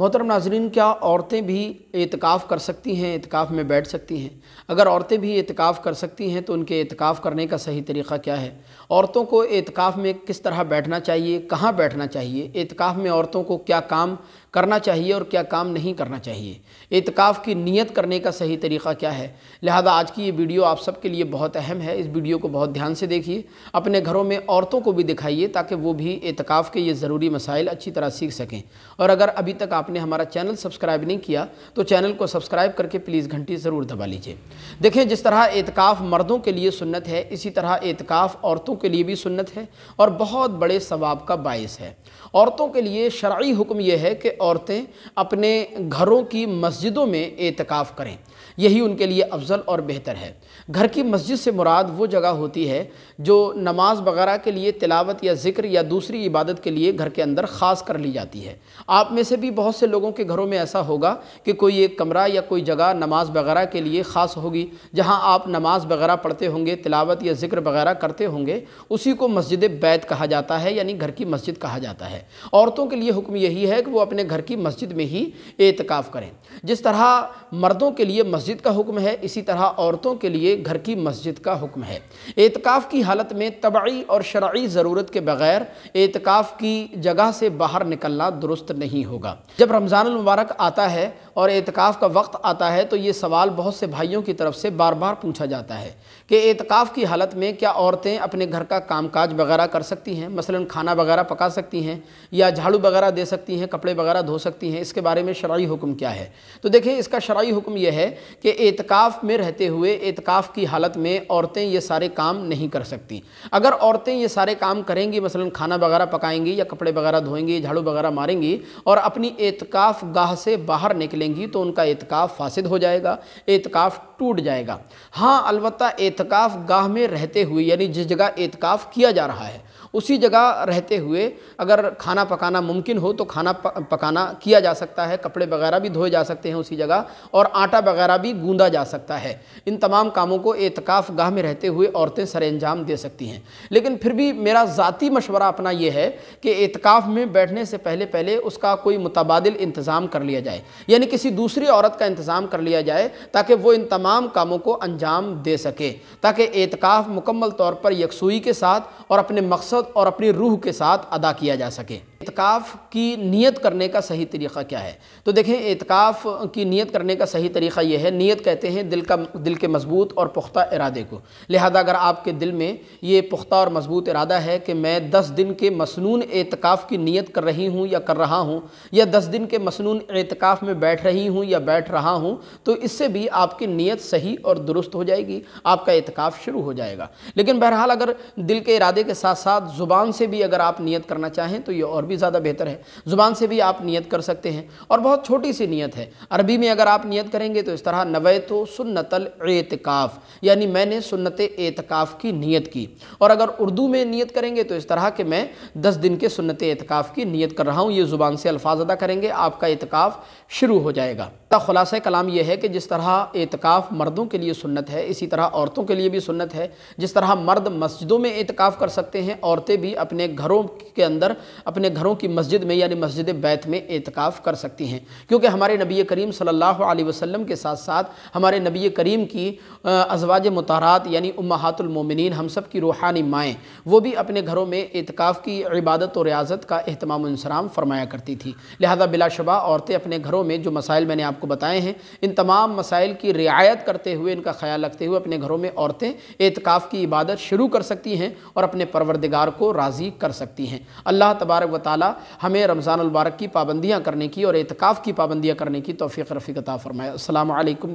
मोहतरम नाजरीन क्या औरतें भी एतकाफ़ कर सकती हैं एतकाफ़ में बैठ सकती हैं अगर औरतें भी एतकाफ़ कर सकती हैं तो उनके एतकाफ़ करने का सही तरीक़ा क्या है औरतों को एतकाफ़ में किस तरह बैठना चाहिए कहाँ बैठना चाहिए एतकाफ़ में औरतों को क्या काम करना चाहिए और क्या काम नहीं करना चाहिए एतकाफ़ की नीयत करने का सही तरीक़ा क्या है लिहाजा आज की ये वीडियो आप सबके लिए बहुत अहम है इस वीडियो को बहुत ध्यान से देखिए अपने घरों में औरतों को भी दिखाइए ताकि वो भी एतकाफ़ के ये ज़रूरी मसाइल अच्छी तरह सीख सकें और अगर अभी तक आप आपने हमारा चैनल सब्सक्राइब नहीं किया तो चैनल को सब्सक्राइब करके प्लीज़ घंटी ज़रूर दबा लीजिए देखें जिस तरह एतकाफ़ मर्दों के लिए सुन्नत है इसी तरह एतकाफ़ औरतों के लिए भी सुन्नत है और बहुत बड़े सवाब का बायस है औरतों के लिए शर्य हुक्म यह है कि औरतें अपने घरों की मस्जिदों में एतकाफ़ करें यही उनके लिए अफजल और बेहतर है घर की मस्जिद से मुराद वो जगह होती है जो नमाज वगैरह के लिए तिलावत या ज़िक्र या दूसरी इबादत के लिए घर के अंदर ख़ास कर ली जाती है आप में से भी बहुत बहुत से लोगों के घरों में ऐसा होगा कि कोई एक कमरा या कोई जगह नमाज वगैरह के लिए ख़ास होगी जहाँ आप नमाज वगैरह पढ़ते होंगे तिलावत या ज़िक्र वगैरह करते होंगे उसी को मस्जिद बैत कहा जाता है यानी घर की मस्जिद कहा जाता है औरतों के लिए हुक्म यही है कि वो अपने घर की मस्जिद में ही एतकाफ़ करें जिस तरह मर्दों के लिए मस्जिद का हुक्म है इसी तरह औरतों के लिए घर की मस्जिद का हुक्म है एतकाफ़ की हालत में तबाही और शराई ज़रूरत के बग़ैर एतकाफ़ की जगह से बाहर निकलना दुरुस्त नहीं होगा जब जब रमज़ान मुबारक आता है और एतकाफ़ का वक्त आता है तो ये सवाल बहुत से भाइयों की तरफ से बार बार पूछा जाता है कि एतकाफ़ की हालत में क्या औरतें अपने घर का कामकाज वगैरह कर सकती हैं मसलन खाना वगैरह पका सकती हैं या झाड़ू वगैरह दे सकती हैं कपड़े वगैरह धो सकती हैं इसके बारे में शराई हुक्म क्या है तो देखिए इसका शराई हुक्म यह है कि एतकाफ़ में रहते हुए एतकाफ़ की हालत में औरतें ये सारे काम नहीं कर सकती अगर औरतें ये सारे काम करेंगी मसलन खाना वगैरह पकाएंगी या कपड़े वगैरह धोएंगी झाड़ू वगैरह मारेंगी और अपनी एतकाफ़ गाह से बाहर निकलेंगी बोलेंगी तो उनका इतकाफ फासिद हो जाएगा एतकाफ़ टूट जाएगा हाँ अलबत् एतकाफ़ गाह में रहते हुए यानी जिस जगह एतकाफ़ किया जा रहा है उसी जगह रहते हुए अगर खाना पकाना मुमकिन हो तो खाना पकाना किया जा सकता है कपड़े वगैरह भी धोए जा सकते हैं उसी जगह और आटा वगैरह भी गूंदा जा सकता है इन तमाम कामों को एतकाफ़ गाह में रहते हुए औरतें सर अंजाम दे सकती हैं लेकिन फिर भी मेरा ज़ाती मशवरा अपना यह है कि एतकाफ़ में बैठने से पहले पहले उसका कोई मुतबाद इंतज़ाम कर लिया जाए यानी किसी दूसरी औरत का इंतज़ाम कर लिया जाए ताकि वो इन तमाम तमाम कामों को अंजाम दे सके ताकि एतकाफ़ मुकम्मल तौर पर यकसुई के साथ और अपने मकसद और अपनी रूह के साथ अदा किया जा सके एतकाफ़ की नीयत करने का सही तरीक़ा क्या है तो देखें एतकाफ़ की नीयत करने का सही तरीक़ा यह है नीयत कहते हैं दिल का दिल के मजबूत और पुख्ता इरादे को लिहाजा अगर आपके दिल में ये पुख्ता और मजबूत इरादा है कि मैं दस दिन के मसनून एतकाफ़ की नीयत कर रही हूँ या कर रहा हूँ या दस दिन के मसनून एतकाफ़ में बैठ रही हूँ या बैठ रहा हूँ तो इससे भी आपकी नीयत सही और दुरुस्त हो जाएगी आपका एतकाफ़ शुरू हो जाएगा लेकिन बहरहाल अगर दिल के इरादे के साथ साथ ज़ुबान से भी अगर आप नीयत करना चाहें तो ये और भी ज़्यादा बेहतर है ज़ुबान से भी आप नियत कर सकते हैं और बहुत छोटी सी नियत है अरबी में अगर आप नियत करेंगे तो इस तरह नवे तो सुन्नतल एतकाफ़ यानी मैंने सुन्नत एतकाफ़ की नियत की और अगर उर्दू में नियत करेंगे तो इस तरह के मैं दस दिन के सुन्नत एतकाफ़ की नियत कर रहा हूँ ये ज़ुबान से अल्फाज अदा करेंगे आपका एतकाफ़ शुरू हो जाएगा अलबत् ख़ुलासा कलाम यह है कि जिस तरह एतकाफ़ मर्दों के लिए सुन्नत है इसी तरह औरतों के लिए भी सुन्नत है जिस तरह मर्द मस्जिदों में एतकाफ़ कर सकते हैं औरतें भी अपने घरों के अंदर अपने घरों की मस्जिद में यानी मस्जिद बैत में एतकाफ़ कर सकती हैं क्योंकि हमारे नबी करीम सल्ला अलैहि के साथ साथ हमारे नबी करीम की अजवाज मतारात यानी उम्मातुलमोमिन हम सब की रूहानी माएँ वो भी अपने घरों में एतकाफ़ की इबादत और रियाजत का अहतमाम फरमाया करती थी लिहाजा बिलाशुबा औरतें अपने घरों में जो मसाइल मैंने आपको आपको बताए हैं इन तमाम मसाइल की रियायत करते हुए इनका ख्याल रखते हुए अपने घरों में औरतें एतकाफ़ की इबादत शुरू कर सकती हैं और अपने परवरदिगार को राज़ी कर सकती हैं अल्लाह तबारक व ताली हमें रमज़ानमबारक की पाबंदियाँ करने की और एतकाफ़ की पाबंदियाँ करने की तोफ़ी रफ़ी फ़रमाए फ़रमाया अल्लाम